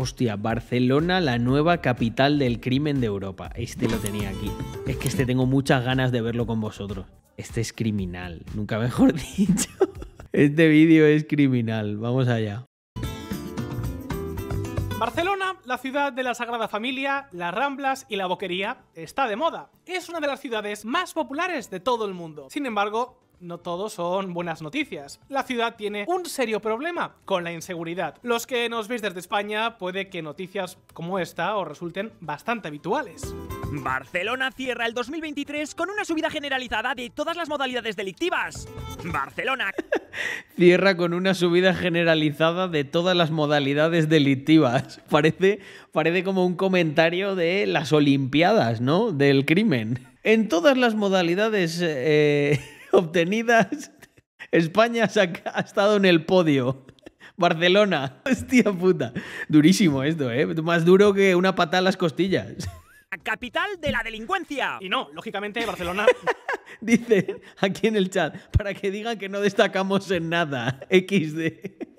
Hostia, Barcelona, la nueva capital del crimen de Europa. Este lo tenía aquí. Es que este tengo muchas ganas de verlo con vosotros. Este es criminal, nunca mejor dicho. Este vídeo es criminal. Vamos allá la ciudad de la Sagrada Familia, las Ramblas y la Boquería está de moda. Es una de las ciudades más populares de todo el mundo. Sin embargo, no todo son buenas noticias. La ciudad tiene un serio problema con la inseguridad. Los que nos veis desde España puede que noticias como esta os resulten bastante habituales. Barcelona cierra el 2023 con una subida generalizada de todas las modalidades delictivas. Barcelona cierra con una subida generalizada de todas las modalidades delictivas. Parece, parece como un comentario de las Olimpiadas, ¿no? Del crimen. En todas las modalidades eh, obtenidas, España ha estado en el podio. Barcelona. Hostia puta. Durísimo esto, ¿eh? Más duro que una patada a las costillas capital de la delincuencia. Y no, lógicamente Barcelona... Dice aquí en el chat, para que digan que no destacamos en nada, XD.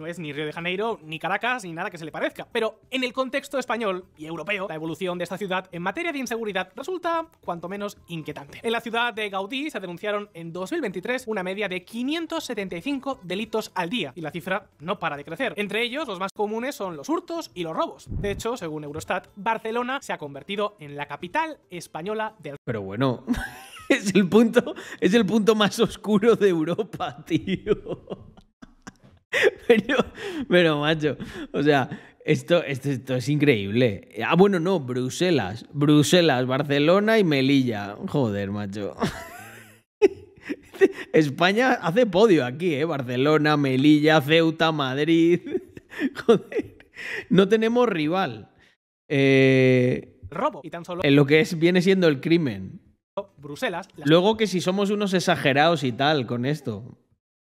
No es ni Río de Janeiro, ni Caracas, ni nada que se le parezca. Pero en el contexto español y europeo, la evolución de esta ciudad en materia de inseguridad resulta cuanto menos inquietante. En la ciudad de Gaudí se denunciaron en 2023 una media de 575 delitos al día y la cifra no para de crecer. Entre ellos, los más comunes son los hurtos y los robos. De hecho, según Eurostat, Barcelona se ha convertido en la capital española del... Pero bueno, es el punto, es el punto más oscuro de Europa, tío. Pero, pero, macho, o sea, esto, esto, es increíble. Ah, bueno, no, Bruselas. Bruselas, Barcelona y Melilla. Joder, macho. España hace podio aquí, ¿eh? Barcelona, Melilla, Ceuta, Madrid. Joder. No tenemos rival. Eh, Robo. Y tan solo... En lo que es, viene siendo el crimen. Bruselas. Luego que si somos unos exagerados y tal con esto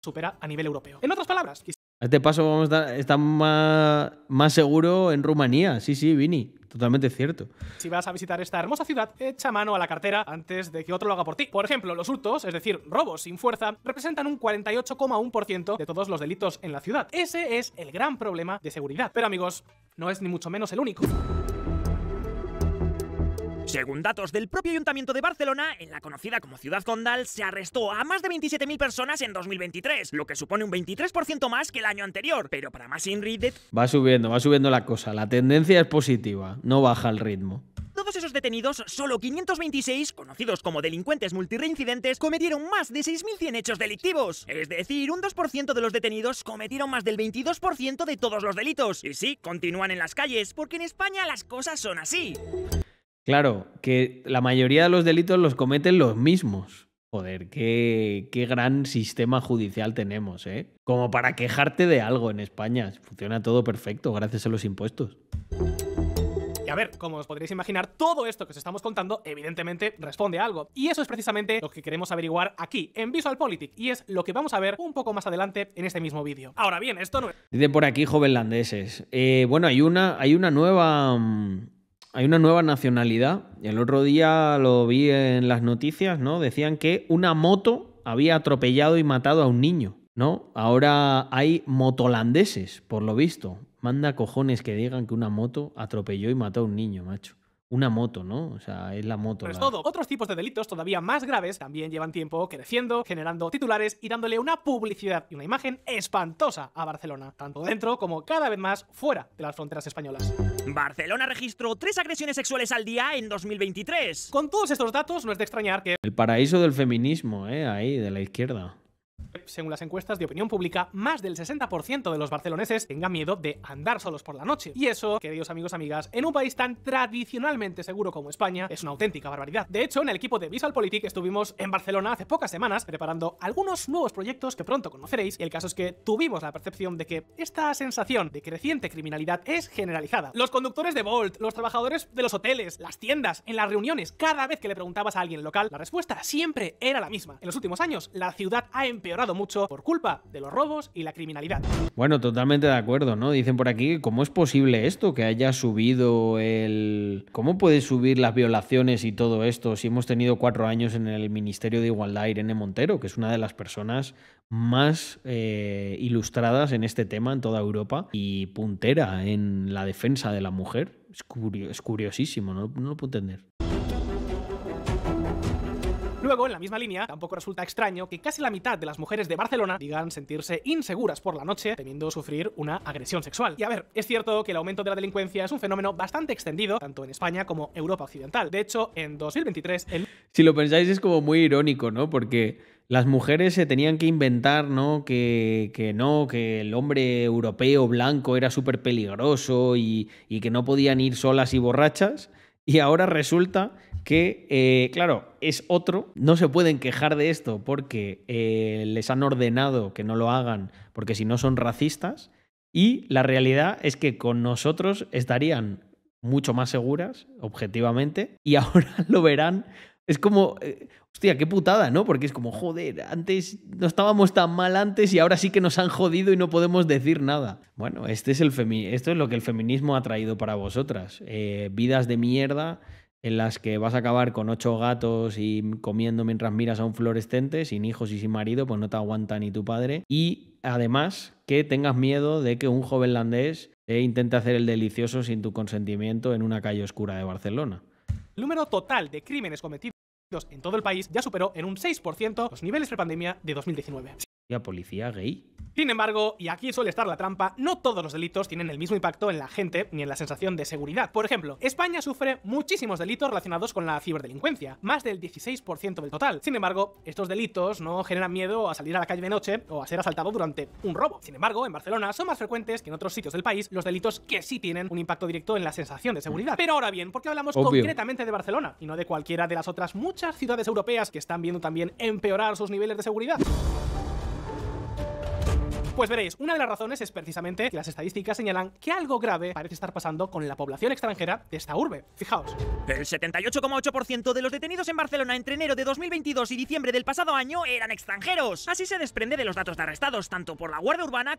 supera a nivel europeo. En otras palabras, A este paso vamos a estar, más, más, seguro en Rumanía. Sí, sí, Vini. Totalmente cierto. Si vas a visitar esta hermosa ciudad, echa mano a la cartera antes de que otro lo haga por ti. Por ejemplo, los hurtos, es decir, robos sin fuerza, representan un 48,1% de todos los delitos en la ciudad. Ese es el gran problema de seguridad. Pero amigos, no es ni mucho menos el único. Según datos del propio Ayuntamiento de Barcelona, en la conocida como Ciudad Condal se arrestó a más de 27.000 personas en 2023, lo que supone un 23% más que el año anterior. Pero para más inri… Va subiendo, va subiendo la cosa. La tendencia es positiva, no baja el ritmo. Todos esos detenidos, solo 526, conocidos como delincuentes multireincidentes, cometieron más de 6.100 hechos delictivos. Es decir, un 2% de los detenidos cometieron más del 22% de todos los delitos. Y sí, continúan en las calles, porque en España las cosas son así. Claro, que la mayoría de los delitos los cometen los mismos. Joder, qué, qué gran sistema judicial tenemos, ¿eh? Como para quejarte de algo en España. Funciona todo perfecto gracias a los impuestos. Y a ver, como os podréis imaginar, todo esto que os estamos contando evidentemente responde a algo. Y eso es precisamente lo que queremos averiguar aquí, en VisualPolitik, y es lo que vamos a ver un poco más adelante en este mismo vídeo. Ahora bien, esto no es... Dice por aquí, jovenlandeses. Eh, bueno, hay una, hay una nueva... Mm, hay una nueva nacionalidad. El otro día lo vi en las noticias, ¿no? Decían que una moto había atropellado y matado a un niño, ¿no? Ahora hay motolandeses, por lo visto. Manda cojones que digan que una moto atropelló y mató a un niño, macho una moto, ¿no? O sea, es la moto. Pero es todo. Otros tipos de delitos todavía más graves también llevan tiempo creciendo, generando titulares y dándole una publicidad y una imagen espantosa a Barcelona, tanto dentro como cada vez más fuera de las fronteras españolas. Barcelona registró tres agresiones sexuales al día en 2023. Con todos estos datos, no es de extrañar que... El paraíso del feminismo, ¿eh? Ahí, de la izquierda. Según las encuestas de opinión pública, más del 60% de los barceloneses tengan miedo de andar solos por la noche. Y eso, queridos amigos, amigas, en un país tan tradicionalmente seguro como España, es una auténtica barbaridad. De hecho, en el equipo de VisualPolitik estuvimos en Barcelona hace pocas semanas preparando algunos nuevos proyectos que pronto conoceréis, y el caso es que tuvimos la percepción de que esta sensación de creciente criminalidad es generalizada. Los conductores de Bolt, los trabajadores de los hoteles, las tiendas, en las reuniones, cada vez que le preguntabas a alguien local, la respuesta siempre era la misma. En los últimos años, la ciudad ha empezado empeorado mucho por culpa de los robos y la criminalidad. Bueno, totalmente de acuerdo, ¿no? Dicen por aquí, ¿cómo es posible esto? Que haya subido el... ¿Cómo puede subir las violaciones y todo esto si hemos tenido cuatro años en el Ministerio de Igualdad Irene Montero, que es una de las personas más eh, ilustradas en este tema en toda Europa y puntera en la defensa de la mujer? Es, curiosísimo, ¿no? no lo puedo entender. Luego, en la misma línea, tampoco resulta extraño que casi la mitad de las mujeres de Barcelona digan sentirse inseguras por la noche temiendo sufrir una agresión sexual. Y a ver, es cierto que el aumento de la delincuencia es un fenómeno bastante extendido, tanto en España como Europa Occidental. De hecho, en 2023... Si lo pensáis es como muy irónico, ¿no? Porque las mujeres se tenían que inventar, ¿no? Que, que no, que el hombre europeo blanco era súper peligroso y, que no podían ir solas y borrachas. Y ahora resulta que, eh, claro, es otro. No se pueden quejar de esto porque eh, les han ordenado que no lo hagan, porque si no son racistas. Y la realidad es que con nosotros estarían mucho más seguras, objetivamente, y ahora lo verán. Es como, eh, hostia, qué putada, ¿no? Porque es como, joder, antes no estábamos tan mal antes y ahora sí que nos han jodido y no podemos decir nada. Bueno, este es el esto es lo que el feminismo ha traído para vosotras. vidas de mierda, en las que vas a acabar con ocho gatos y comiendo mientras miras a un fluorescente, sin hijos y sin marido, pues no te aguanta ni tu padre. Y además que tengas miedo de que un joven landés eh, intente hacer el delicioso sin tu consentimiento en una calle oscura de Barcelona. El número total de crímenes cometidos en todo el país ya superó en un 6% los niveles pre-pandemia de 2019 policía gay. Sin embargo, y aquí suele estar la trampa, no todos los delitos tienen el mismo impacto en la gente ni en la sensación de seguridad. Por ejemplo, España sufre muchísimos delitos relacionados con la ciberdelincuencia, más del 16% del total. Sin embargo, estos delitos no generan miedo a salir a la calle de noche o a ser asaltado durante un robo. Sin embargo, en Barcelona son más frecuentes que en otros sitios del país los delitos que sí tienen un impacto directo en la sensación de seguridad. Pero ahora bien, ¿por qué hablamos concretamente de Barcelona y no de cualquiera de las otras muchas ciudades europeas que están viendo también empeorar sus niveles de seguridad? Pues veréis, una de las razones es precisamente que las estadísticas señalan que algo grave parece estar pasando con la población extranjera de esta urbe. Fijaos. El 78,8% de los detenidos en Barcelona entre enero de 2022 y diciembre del pasado año eran extranjeros. Así se desprende de los datos de arrestados, tanto por la Guardia Urbana...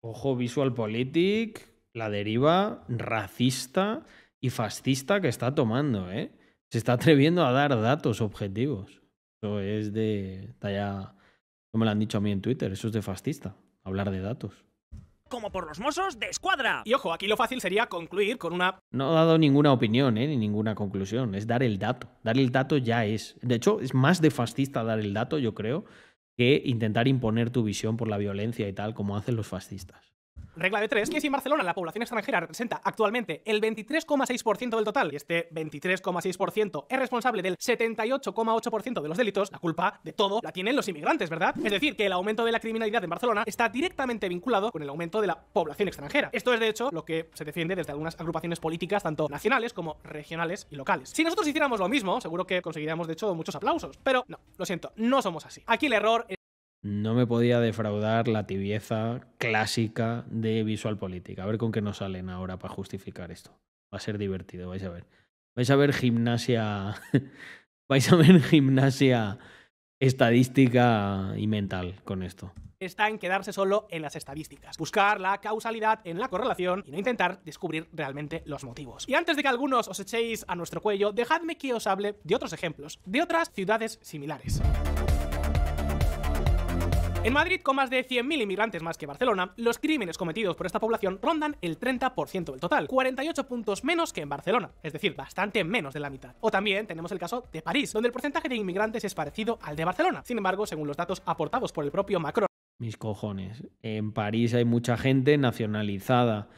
Ojo, Visual Politic, la deriva racista y fascista que está tomando, ¿eh? Se está atreviendo a dar datos objetivos. Eso es de... talla... No me lo han dicho a mí en Twitter, eso es de fascista hablar de datos. Como por los mozos de escuadra. Y ojo, aquí lo fácil sería concluir con una... No he dado ninguna opinión, ¿eh? ni ninguna conclusión. Es dar el dato. Dar el dato ya es. De hecho, es más de fascista dar el dato, yo creo, que intentar imponer tu visión por la violencia y tal, como hacen los fascistas. Regla de tres, que si en Barcelona la población extranjera representa actualmente el 23,6% del total y este 23,6% es responsable del 78,8% de los delitos, la culpa de todo la tienen los inmigrantes, ¿verdad? Es decir, que el aumento de la criminalidad en Barcelona está directamente vinculado con el aumento de la población extranjera. Esto es, de hecho, lo que se defiende desde algunas agrupaciones políticas, tanto nacionales como regionales y locales. Si nosotros hiciéramos lo mismo, seguro que conseguiríamos, de hecho, muchos aplausos. Pero no, lo siento, no somos así. Aquí el error es no me podía defraudar la tibieza clásica de Visual Política. A ver con qué nos salen ahora para justificar esto. Va a ser divertido, vais a ver. Vais a ver gimnasia. vais a ver gimnasia estadística y mental con esto. Está en quedarse solo en las estadísticas, buscar la causalidad en la correlación y no intentar descubrir realmente los motivos. Y antes de que algunos os echéis a nuestro cuello, dejadme que os hable de otros ejemplos, de otras ciudades similares. En Madrid, con más de 100.000 inmigrantes más que Barcelona, los crímenes cometidos por esta población rondan el 30% del total, 48 puntos menos que en Barcelona, es decir, bastante menos de la mitad. O también tenemos el caso de París, donde el porcentaje de inmigrantes es parecido al de Barcelona. Sin embargo, según los datos aportados por el propio Macron, mis cojones. En París hay mucha gente nacionalizada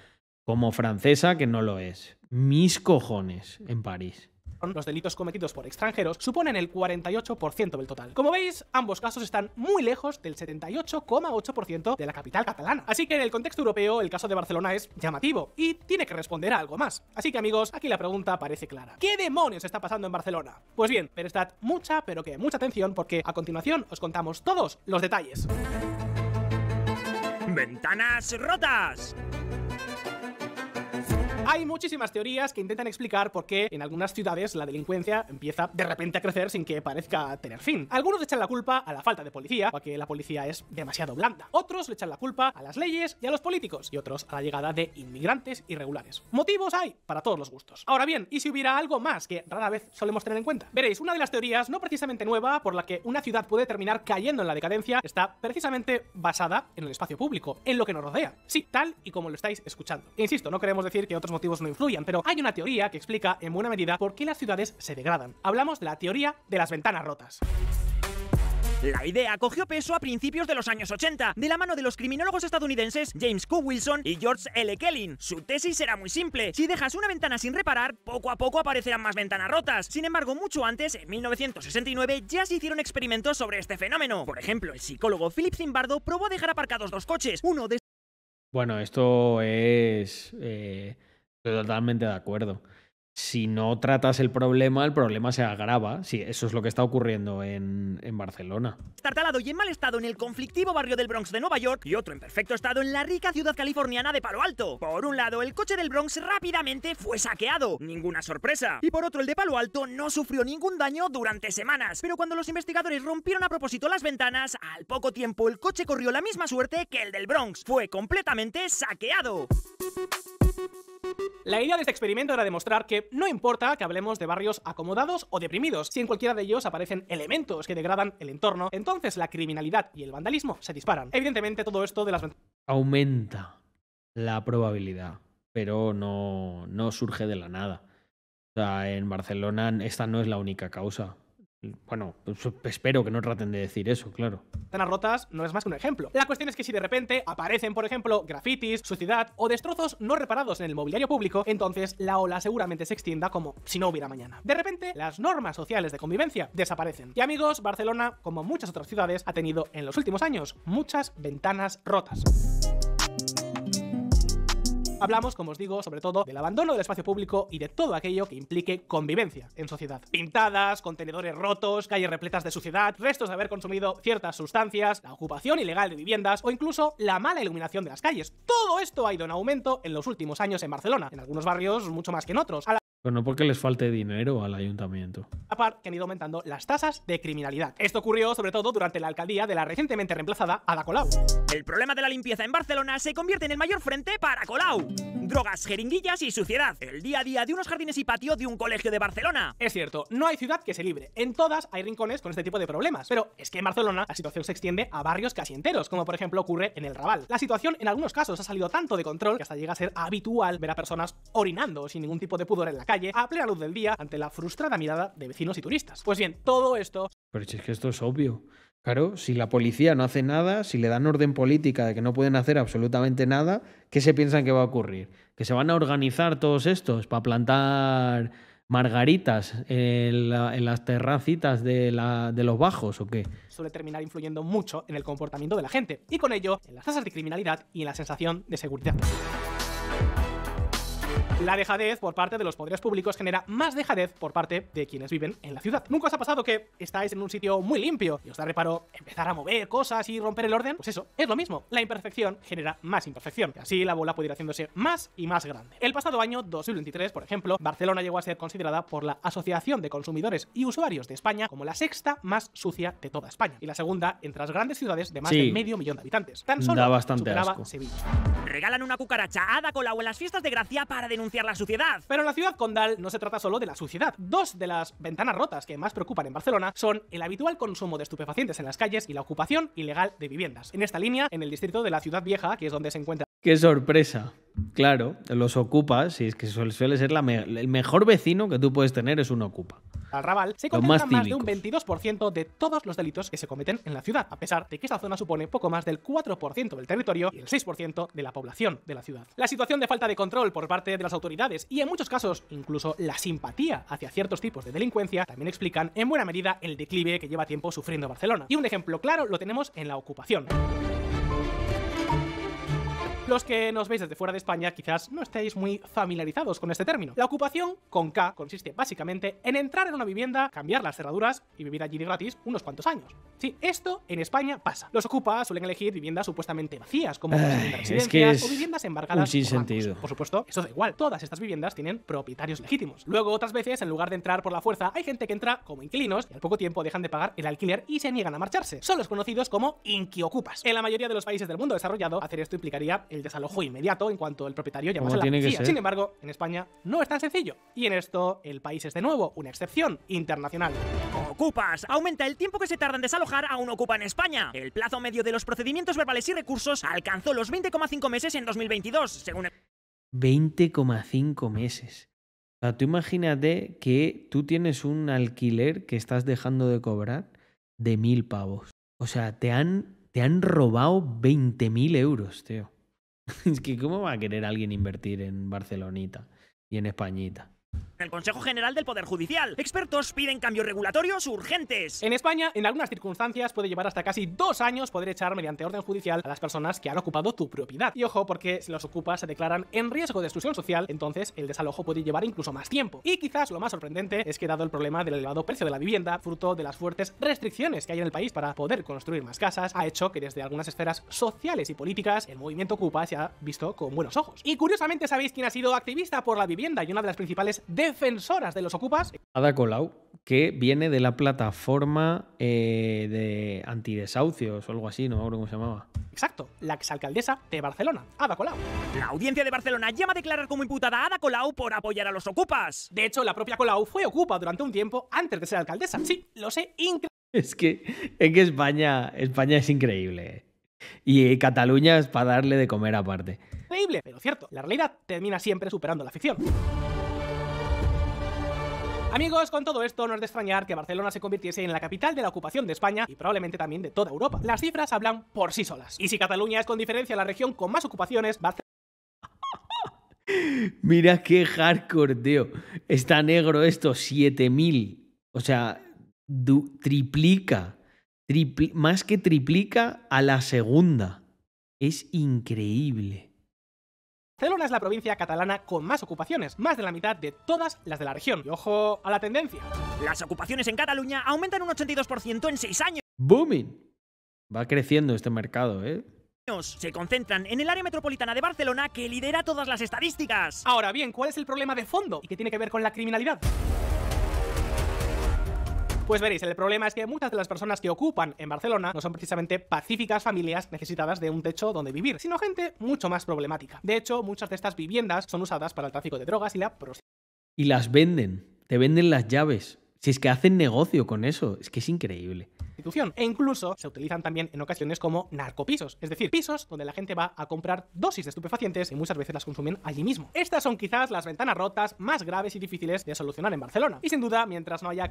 como francesa que no lo es. Mis cojones en París los delitos cometidos por extranjeros suponen el 48% del total. Como veis, ambos casos están muy lejos del 78,8% de la capital catalana. Así que en el contexto europeo, el caso de Barcelona es llamativo y tiene que responder a algo más. Así que amigos, aquí la pregunta parece clara. ¿Qué demonios está pasando en Barcelona? Pues bien, prestad mucha, pero que mucha atención porque a continuación os contamos todos los detalles. ¡Ventanas rotas! Hay muchísimas teorías que intentan explicar por qué en algunas ciudades la delincuencia empieza de repente a crecer sin que parezca tener fin. Algunos echan la culpa a la falta de policía o a que la policía es demasiado blanda. Otros le echan la culpa a las leyes y a los políticos y otros a la llegada de inmigrantes irregulares. Motivos hay para todos los gustos. Ahora bien, ¿y si hubiera algo más que rara vez solemos tener en cuenta? Veréis, una de las teorías no precisamente nueva por la que una ciudad puede terminar cayendo en la decadencia está precisamente basada en el espacio público, en lo que nos rodea. Sí, tal y como lo estáis escuchando. E insisto, no queremos decir que otros motivos no influyan, pero hay una teoría que explica en buena medida por qué las ciudades se degradan. Hablamos de la teoría de las ventanas rotas. La idea cogió peso a principios de los años 80, de la mano de los criminólogos estadounidenses James Q. Wilson y George L. Kelling. Su tesis era muy simple. Si dejas una ventana sin reparar, poco a poco aparecerán más ventanas rotas. Sin embargo, mucho antes, en 1969, ya se hicieron experimentos sobre este fenómeno. Por ejemplo, el psicólogo Philip Zimbardo probó dejar aparcados dos coches, uno de... Bueno, esto es... Eh, Estoy totalmente de acuerdo si no tratas el problema, el problema se agrava. Sí, eso es lo que está ocurriendo en, en, Barcelona. talado y en mal estado en el conflictivo barrio del Bronx de Nueva York y otro en perfecto estado en la rica ciudad californiana de Palo Alto. Por un lado, el coche del Bronx rápidamente fue saqueado, ninguna sorpresa. Y por otro, el de Palo Alto no sufrió ningún daño durante semanas. Pero cuando los investigadores rompieron a propósito las ventanas, al poco tiempo el coche corrió la misma suerte que el del Bronx. Fue completamente saqueado. La idea de este experimento era demostrar que no importa que hablemos de barrios acomodados o deprimidos, si en cualquiera de ellos aparecen elementos que degradan el entorno, entonces la criminalidad y el vandalismo se disparan. Evidentemente todo esto de las... Aumenta la probabilidad, pero no, no surge de la nada. O sea, en Barcelona esta no es la única causa. Bueno, pues espero que no traten de decir eso, claro. Ventanas rotas no es más que un ejemplo. La cuestión es que si de repente aparecen, por ejemplo, grafitis, suciedad o destrozos no reparados en el mobiliario público, entonces la ola seguramente se extienda como si no hubiera mañana. De repente, las normas sociales de convivencia desaparecen. Y amigos, Barcelona, como muchas otras ciudades, ha tenido en los últimos años muchas ventanas rotas. Hablamos, como os digo, sobre todo del abandono del espacio público y de todo aquello que implique convivencia en sociedad. Pintadas, contenedores rotos, calles repletas de suciedad, restos de haber consumido ciertas sustancias, la ocupación ilegal de viviendas o incluso la mala iluminación de las calles. Todo esto ha ido en aumento en los últimos años en Barcelona, en algunos barrios mucho más que en otros no porque les falte dinero al ayuntamiento. Aparte, han ido aumentando las tasas de criminalidad. Esto ocurrió sobre todo durante la alcaldía de la recientemente reemplazada Ada Colau. El problema de la limpieza en Barcelona se convierte en el mayor frente para Colau. Drogas, jeringuillas y suciedad. El día a día de unos jardines y patio de un colegio de Barcelona. Es cierto, no hay ciudad que se libre. En todas hay rincones con este tipo de problemas. Pero es que en Barcelona la situación se extiende a barrios casi enteros, como por ejemplo ocurre en el Raval. La situación en algunos casos ha salido tanto de control que hasta llega a ser habitual ver a personas orinando sin ningún tipo de pudor en la calle a plena luz del día ante la frustrada mirada de vecinos y turistas. Pues bien, todo esto... Pero es que esto es obvio. Claro, si la policía no hace nada, si le dan orden política de que no pueden hacer absolutamente nada, ¿qué se piensan que va a ocurrir? ¿Que se van a organizar todos estos para plantar margaritas en, las terracitas de, de, los bajos o qué? Suele terminar influyendo mucho en el comportamiento de la gente y con ello en las tasas de criminalidad y en la sensación de seguridad. La dejadez por parte de los poderes públicos genera más dejadez por parte de quienes viven en la ciudad. Nunca os ha pasado que estáis en un sitio muy limpio y os da reparo empezar a mover cosas y romper el orden. Pues eso, es lo mismo. La imperfección genera más imperfección. Y así la bola puede ir haciéndose más y más grande. El pasado año 2023, por ejemplo, Barcelona llegó a ser considerada por la Asociación de Consumidores y Usuarios de España como la sexta más sucia de toda España y la segunda entre las grandes ciudades de más de medio millón de habitantes. Tan solo bastante Regalan una cucaracha a en las fiestas de Gracia para denunciar la suciedad. Pero en la ciudad condal no se trata solo de la suciedad. Dos de las ventanas rotas que más preocupan en Barcelona son el habitual consumo de estupefacientes en las calles y la ocupación ilegal de viviendas. En esta línea, en el distrito de la Ciudad Vieja, que es donde se encuentra Qué sorpresa. Claro, los ocupas, si es que suele ser el mejor vecino que tú puedes tener es un ocupa. Al Raval se contemplan más de un 22% de todos los delitos que se cometen en la ciudad, a pesar de que esta zona supone poco más del 4% del territorio y el 6% de la población de la ciudad. La situación de falta de control por parte de las autoridades y en muchos casos incluso la simpatía hacia ciertos tipos de delincuencia también explican en buena medida el declive que lleva tiempo sufriendo Barcelona. Y un ejemplo claro lo tenemos en la ocupación. Los que nos veis desde fuera de España quizás no estéis muy familiarizados con este término. La ocupación con K consiste básicamente en entrar en una vivienda, cambiar las cerraduras y vivir allí gratis unos cuantos años. Sí, esto en España pasa. Los ocupas suelen elegir viviendas supuestamente vacías, como Ay, residencias que o viviendas embargadas. sin sentido. Por supuesto, eso da igual. Todas estas viviendas tienen propietarios legítimos. Luego, otras veces, en lugar de entrar por la fuerza, hay gente que entra como inquilinos y al poco tiempo dejan de pagar el alquiler y se niegan a marcharse. Son los conocidos como inquiocupas. En la mayoría de los países del mundo desarrollado, hacer esto implicaría el desalojo inmediato en cuanto el propietario llama a la policía. Sin embargo, en España no es tan sencillo. Y en esto, el país es de nuevo una excepción internacional. Ocupas. Aumenta el tiempo que se tarda en desalojar a un ocupa en España. El plazo medio de los procedimientos verbales y recursos alcanzó los 20,5 meses en 2022, según... El... 20,5 meses. O sea, tú imagínate que tú tienes un alquiler que estás dejando de cobrar de mil pavos. O sea, te han, te han robado 20.000 euros, tío. es que, ¿cómo va a querer alguien invertir en Barcelonita y en Españita? el Consejo General del Poder Judicial. Expertos piden cambios regulatorios urgentes. En España, en algunas circunstancias, puede llevar hasta casi dos años poder echar mediante orden judicial a las personas que han ocupado tu propiedad. Y ojo, porque si los ocupas se declaran en riesgo de exclusión social, entonces el desalojo puede llevar incluso más tiempo. Y quizás lo más sorprendente es que dado el problema del elevado precio de la vivienda, fruto de las fuertes restricciones que hay en el país para poder construir más casas, ha hecho que desde algunas esferas sociales y políticas el movimiento Ocupa se ha visto con buenos ojos. Y curiosamente, ¿sabéis quién ha sido activista por la vivienda y una de las principales de defensoras de los ocupas. Ada Colau, que viene de la plataforma eh, de antidesahucios o algo así, no me acuerdo cómo se llamaba. Exacto, la exalcaldesa de Barcelona, Ada Colau. La audiencia de Barcelona llama a declarar como imputada a Ada Colau por apoyar a los ocupas. De hecho, la propia Colau fue ocupa durante un tiempo antes de ser alcaldesa. Sí, lo sé, increíble. Es que, es España, España es increíble. Eh. Y Cataluña es para darle de comer aparte. Increíble, pero cierto, la realidad termina siempre superando la ficción. Amigos, con todo esto no es de extrañar que Barcelona se convirtiese en la capital de la ocupación de España y probablemente también de toda Europa. Las cifras hablan por sí solas. Y si Cataluña es con diferencia la región con más ocupaciones, Barcelona Mira qué hardcore, tío. Está negro esto, 7000. O sea, triplica. más que triplica a la segunda. Es increíble. Barcelona es la provincia catalana con más ocupaciones, más de la mitad de todas las de la región. Y ojo a la tendencia. Las ocupaciones en Cataluña aumentan un 82% en 6 años. ¡Booming! Va creciendo este mercado, ¿eh? Se concentran en el área metropolitana de Barcelona que lidera todas las estadísticas. Ahora bien, ¿cuál es el problema de fondo y qué tiene que ver con la criminalidad? Pues veréis, el problema es que muchas de las personas que ocupan en Barcelona no son precisamente pacíficas familias necesitadas de un techo donde vivir, sino gente mucho más problemática. De hecho, muchas de estas viviendas son usadas para el tráfico de drogas y la prostitución. Y las venden, te venden las llaves. Si es que hacen negocio con eso, es que es increíble. E incluso se utilizan también en ocasiones como narcopisos, es decir, pisos donde la gente va a comprar dosis de estupefacientes y muchas veces las consumen allí mismo. Estas son quizás las ventanas rotas más graves y difíciles de solucionar en Barcelona. Y sin duda, mientras no haya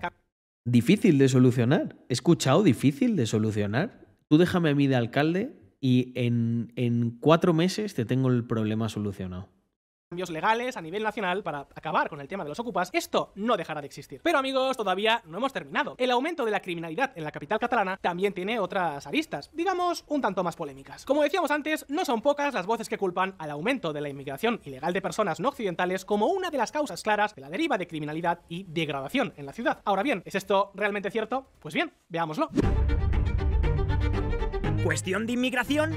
difícil de solucionar. He escuchado difícil de solucionar. Tú déjame a mí de alcalde y en, en cuatro meses te tengo el problema solucionado cambios legales a nivel nacional para acabar con el tema de los ocupas, esto no dejará de existir. Pero amigos, todavía no hemos terminado. El aumento de la criminalidad en la capital catalana también tiene otras aristas, digamos un tanto más polémicas. Como decíamos antes, no son pocas las voces que culpan al aumento de la inmigración ilegal de personas no occidentales como una de las causas claras de la deriva de criminalidad y degradación en la ciudad. Ahora bien, ¿es esto realmente cierto? Pues bien, veámoslo. Cuestión de inmigración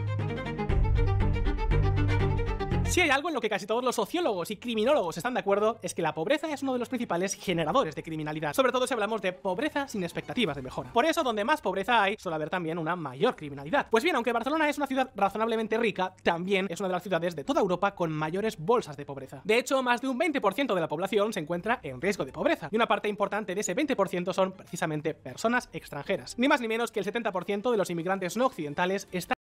si hay algo en lo que casi todos los sociólogos y criminólogos están de acuerdo, es que la pobreza es uno de los principales generadores de criminalidad, sobre todo si hablamos de pobreza sin expectativas de mejora. Por eso, donde más pobreza hay, suele haber también una mayor criminalidad. Pues bien, aunque Barcelona es una ciudad razonablemente rica, también es una de las ciudades de toda Europa con mayores bolsas de pobreza. De hecho, más de un 20% de la población se encuentra en riesgo de pobreza, y una parte importante de ese 20% son precisamente personas extranjeras. Ni más ni menos que el 70% de los inmigrantes no occidentales están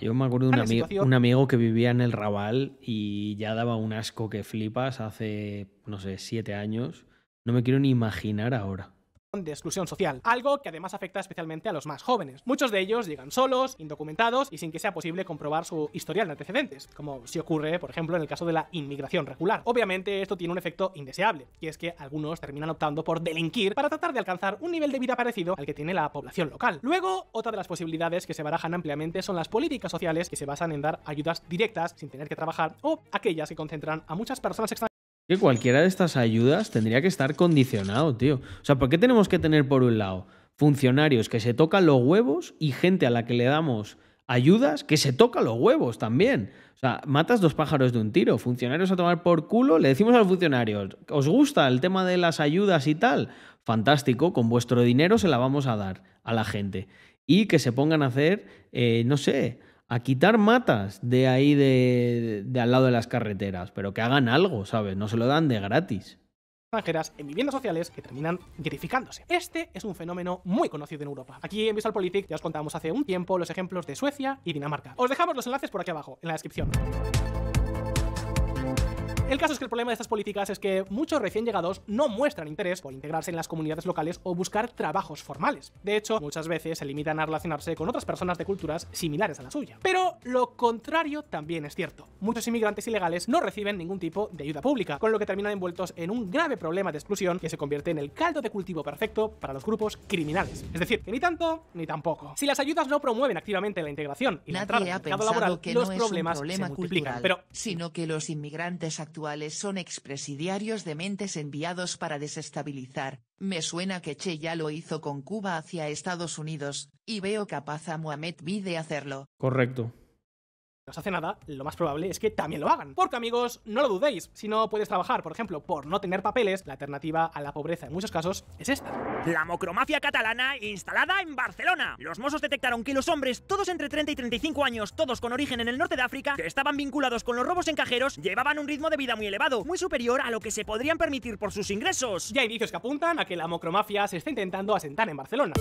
yo me acuerdo de un, un, amigo que vivía en el Raval y ya daba un asco que flipas hace, no sé, siete años. No me quiero ni imaginar ahora de exclusión social, algo que además afecta especialmente a los más jóvenes. Muchos de ellos llegan solos, indocumentados y sin que sea posible comprobar su historial de antecedentes, como si ocurre, por ejemplo, en el caso de la inmigración regular. Obviamente esto tiene un efecto indeseable, y es que algunos terminan optando por delinquir para tratar de alcanzar un nivel de vida parecido al que tiene la población local. Luego, otra de las posibilidades que se barajan ampliamente son las políticas sociales que se basan en dar ayudas directas sin tener que trabajar o aquellas que concentran a muchas personas extranjeras cualquiera de estas ayudas tendría que estar condicionado, tío. O sea, ¿por qué tenemos que tener por un lado funcionarios que se tocan los huevos y gente a la que le damos ayudas que se tocan los huevos también? O sea, matas dos pájaros de un tiro. Funcionarios a tomar por culo, le decimos a los funcionarios, ¿os gusta el tema de las ayudas y tal? Fantástico, con vuestro dinero se la vamos a dar a la gente. Y que se pongan a hacer, eh, no sé, a quitar matas de ahí de, al lado de las carreteras, pero que hagan algo, ¿sabes? No se lo dan de gratis. Extranjeras en viviendas sociales que terminan gratificándose. Este es un fenómeno muy conocido en Europa. Aquí en VisualPolitik ya os contamos hace un tiempo los ejemplos de Suecia y Dinamarca. Os dejamos los enlaces por aquí abajo, en la descripción. El caso es que el problema de estas políticas es que muchos recién llegados no muestran interés por integrarse en las comunidades locales o buscar trabajos formales. De hecho, muchas veces se limitan a relacionarse con otras personas de culturas similares a la suya. Pero lo contrario también es cierto. Muchos inmigrantes ilegales no reciben ningún tipo de ayuda pública, con lo que terminan envueltos en un grave problema de exclusión que se convierte en el caldo de cultivo perfecto para los grupos criminales. Es decir, que ni tanto ni tampoco. Si las ayudas no promueven activamente la integración y la entrada al mercado laboral, los problemas se multiplican. sino que los inmigrantes actúan son expresidiarios de mentes enviados para desestabilizar, me suena que Che ya lo hizo con Cuba hacia Estados Unidos, y veo capaz a Mohamed B de hacerlo. Correcto no os hace nada, lo más probable es que también lo hagan. Porque amigos, no lo dudéis, si no puedes trabajar, por ejemplo, por no tener papeles, la alternativa a la pobreza en muchos casos es esta. La mocromafia catalana instalada en Barcelona. Los mozos detectaron que los hombres, todos entre 30 y 35 años, todos con origen en el norte de África, que estaban vinculados con los robos en cajeros, llevaban un ritmo de vida muy elevado, muy superior a lo que se podrían permitir por sus ingresos. Ya hay indicios que apuntan a que la mocromafia se está intentando asentar en Barcelona.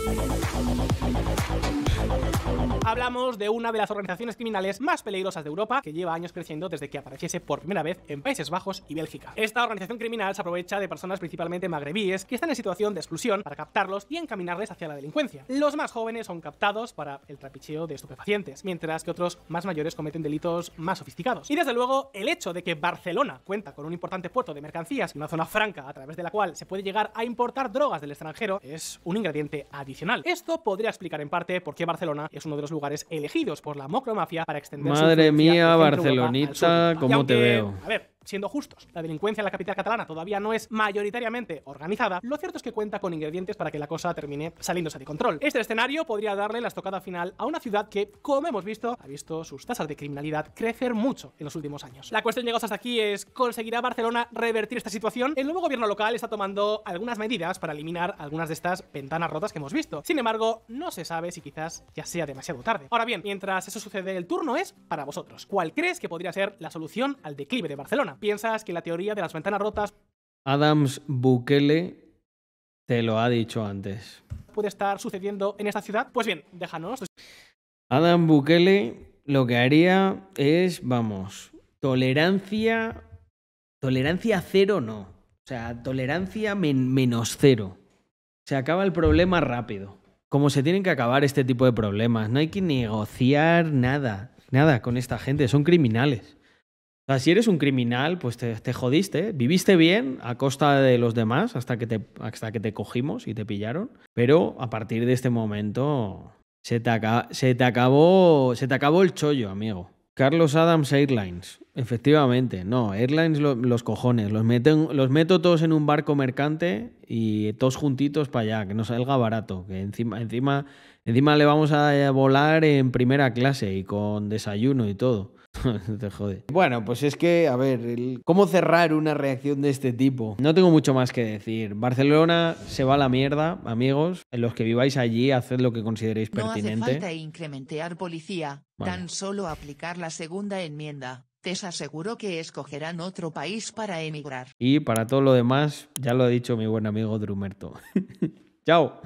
Hablamos de una de las organizaciones criminales más peligrosas de Europa que lleva años creciendo desde que apareciese por primera vez en Países Bajos y Bélgica. Esta organización criminal se aprovecha de personas principalmente magrebíes que están en situación de exclusión para captarlos y encaminarles hacia la delincuencia. Los más jóvenes son captados para el trapicheo de estupefacientes, mientras que otros más mayores cometen delitos más sofisticados. Y desde luego, el hecho de que Barcelona cuenta con un importante puerto de mercancías y una zona franca a través de la cual se puede llegar a importar drogas del extranjero es un ingrediente adicional. Esto podría explicar en parte por qué Barcelona es uno de los lugares elegidos por la mafia para extenderse Madre mía, Barcelonita, ¿cómo te veo? A ver, Siendo justos, la delincuencia en la capital catalana todavía no es mayoritariamente organizada, lo cierto es que cuenta con ingredientes para que la cosa termine saliéndose de control. Este escenario podría darle la estocada final a una ciudad que, como hemos visto, ha visto sus tasas de criminalidad crecer mucho en los últimos años. La cuestión llegados hasta aquí es, ¿conseguirá Barcelona revertir esta situación? El nuevo gobierno local está tomando algunas medidas para eliminar algunas de estas ventanas rotas que hemos visto. Sin embargo, no se sabe si quizás ya sea demasiado tarde. Ahora bien, mientras eso sucede, el turno es para vosotros. ¿Cuál crees que podría ser la solución al declive de Barcelona? ¿Piensas que la teoría de las ventanas rotas... Adams Bukele te lo ha dicho antes. ¿Puede estar sucediendo en esta ciudad? Pues bien, déjanos. Adam Bukele lo que haría es, vamos, tolerancia... Tolerancia cero no. O sea, tolerancia menos cero. Se acaba el problema rápido como se tienen que acabar este tipo de problemas. No hay que negociar nada nada con esta gente, son criminales. O sea, si eres un criminal, pues te, jodiste. ¿eh? Viviste bien a costa de los demás hasta que, te, hasta que te cogimos y te pillaron. Pero a partir de este momento se te acabó, se te acabó el chollo, amigo. Carlos Adams Airlines, efectivamente. No, Airlines los cojones. Los, meten, los meto todos en un barco mercante y todos juntitos para allá, que no salga barato. Que encima, encima, encima le vamos a volar en primera clase y con desayuno y todo. Te jode. Bueno, pues es que, a ver, ¿cómo cerrar una reacción de este tipo? No tengo mucho más que decir. Barcelona se va a la mierda, amigos. En los que viváis allí, haced lo que consideréis pertinente. No hace falta incrementar policía, tan solo aplicar la segunda enmienda. Te aseguro que escogerán otro país para emigrar. Y para todo lo demás, ya lo ha dicho mi buen amigo Drumerto. Chao.